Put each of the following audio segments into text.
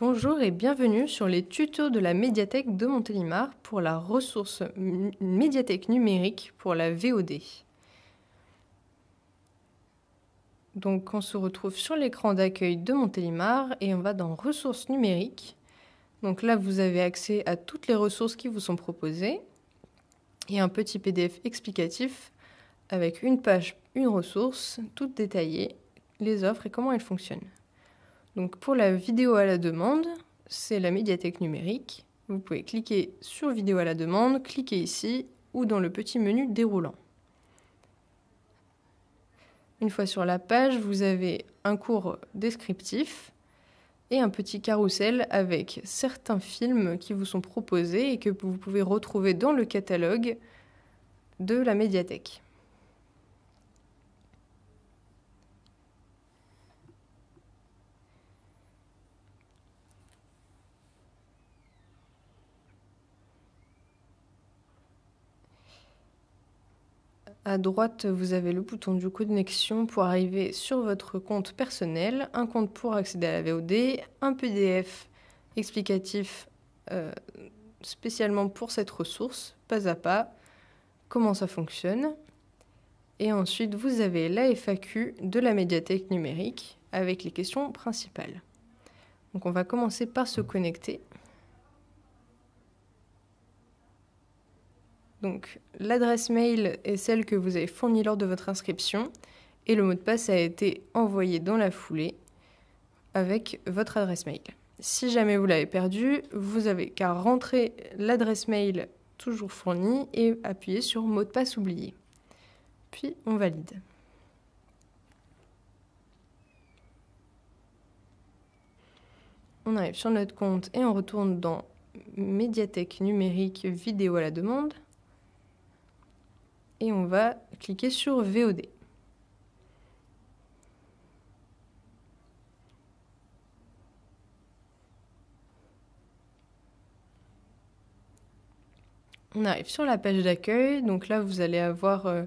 Bonjour et bienvenue sur les tutos de la médiathèque de Montélimar pour la ressource médiathèque numérique pour la VOD. Donc on se retrouve sur l'écran d'accueil de Montélimar et on va dans ressources numériques. Donc là vous avez accès à toutes les ressources qui vous sont proposées et un petit PDF explicatif avec une page, une ressource, toute détaillée, les offres et comment elles fonctionnent. Donc pour la vidéo à la demande, c'est la médiathèque numérique. Vous pouvez cliquer sur vidéo à la demande, cliquer ici ou dans le petit menu déroulant. Une fois sur la page, vous avez un cours descriptif et un petit carrousel avec certains films qui vous sont proposés et que vous pouvez retrouver dans le catalogue de la médiathèque. À droite, vous avez le bouton du connexion pour arriver sur votre compte personnel, un compte pour accéder à la VOD, un PDF explicatif euh, spécialement pour cette ressource, pas à pas, comment ça fonctionne. Et ensuite, vous avez la FAQ de la médiathèque numérique avec les questions principales. Donc on va commencer par se connecter. Donc l'adresse mail est celle que vous avez fournie lors de votre inscription et le mot de passe a été envoyé dans la foulée avec votre adresse mail. Si jamais vous l'avez perdu, vous avez qu'à rentrer l'adresse mail toujours fournie et appuyer sur mot de passe oublié. Puis on valide. On arrive sur notre compte et on retourne dans médiathèque numérique vidéo à la demande et on va cliquer sur VOD. On arrive sur la page d'accueil, donc là vous allez avoir euh,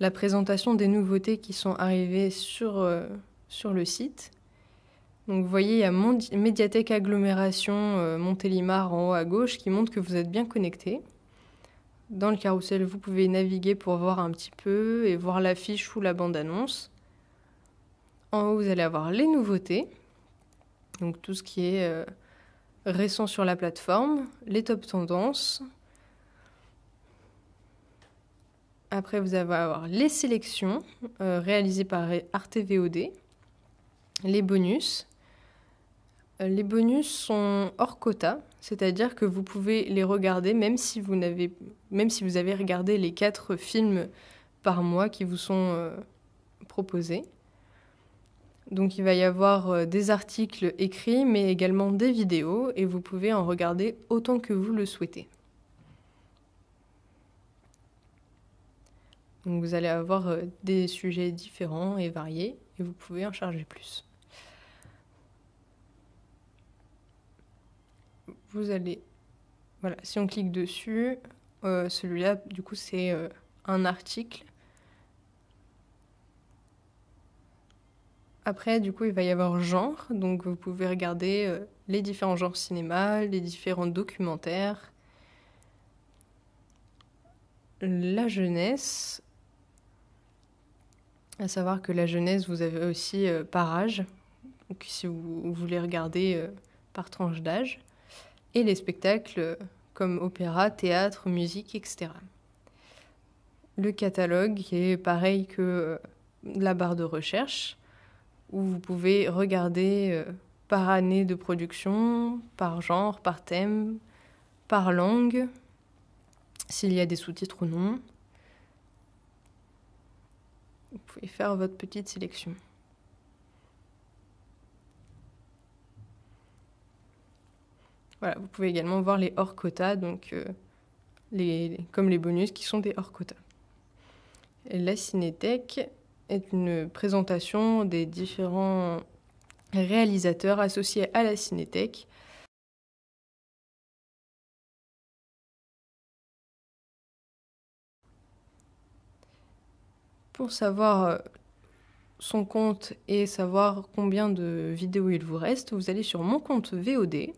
la présentation des nouveautés qui sont arrivées sur, euh, sur le site. Donc vous voyez, il y a Médiathèque Agglomération euh, Montélimar en haut à gauche qui montre que vous êtes bien connecté. Dans le carrousel, vous pouvez naviguer pour voir un petit peu et voir l'affiche ou la bande-annonce. En haut, vous allez avoir les nouveautés, donc tout ce qui est euh, récent sur la plateforme, les top tendances. Après, vous allez avoir les sélections euh, réalisées par RTVOD, les bonus. Euh, les bonus sont hors quota, c'est-à-dire que vous pouvez les regarder même si vous même si vous avez regardé les quatre films par mois qui vous sont euh, proposés. Donc il va y avoir euh, des articles écrits mais également des vidéos et vous pouvez en regarder autant que vous le souhaitez. vous allez avoir euh, des sujets différents et variés et vous pouvez en charger plus. allez... Voilà, si on clique dessus, euh, celui-là, du coup, c'est euh, un article. Après, du coup, il va y avoir genre, donc vous pouvez regarder euh, les différents genres cinéma, les différents documentaires, la jeunesse. À savoir que la jeunesse, vous avez aussi par âge, donc si vous voulez regarder par tranche d'âge et les spectacles comme opéra, théâtre, musique, etc. Le catalogue est pareil que euh, la barre de recherche, où vous pouvez regarder euh, par année de production, par genre, par thème, par langue, s'il y a des sous-titres ou non. Vous pouvez faire votre petite sélection. vous pouvez également voir les hors quotas, donc euh, comme les bonus qui sont des hors quotas. la CinéTech est une présentation des différents réalisateurs associés à la cinéthèque. Pour savoir euh, son compte et savoir combien de vidéos il vous reste, vous allez sur mon compte VOD.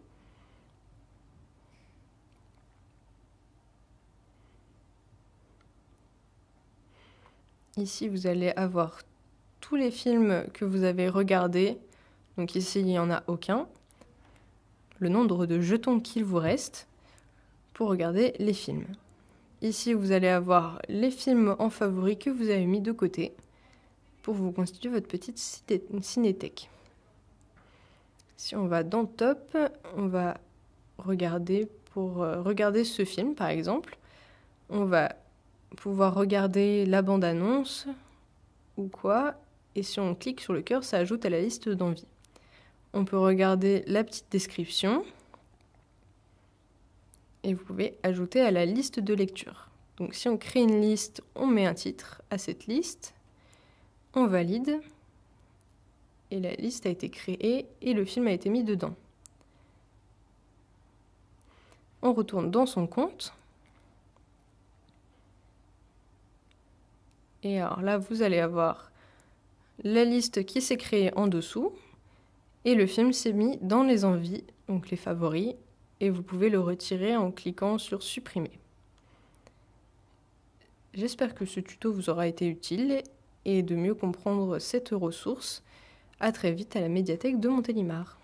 Ici, vous allez avoir tous les films que vous avez regardés. Donc ici, il n'y en a aucun. Le nombre de jetons qu'il vous reste pour regarder les films. Ici, vous allez avoir les films en favoris que vous avez mis de côté pour vous constituer votre petite cinéthèque. Si on va dans Top, on va regarder pour euh, regarder ce film par exemple, on va pouvoir regarder la bande-annonce ou quoi. Et si on clique sur le cœur, ça ajoute à la liste d'envie. On peut regarder la petite description et vous pouvez ajouter à la liste de lecture. Donc si on crée une liste, on met un titre à cette liste, on valide et la liste a été créée et le film a été mis dedans. On retourne dans son compte Et alors là, vous allez avoir la liste qui s'est créée en dessous. Et le film s'est mis dans les envies, donc les favoris. Et vous pouvez le retirer en cliquant sur supprimer. J'espère que ce tuto vous aura été utile et de mieux comprendre cette ressource. A très vite à la médiathèque de Montélimar.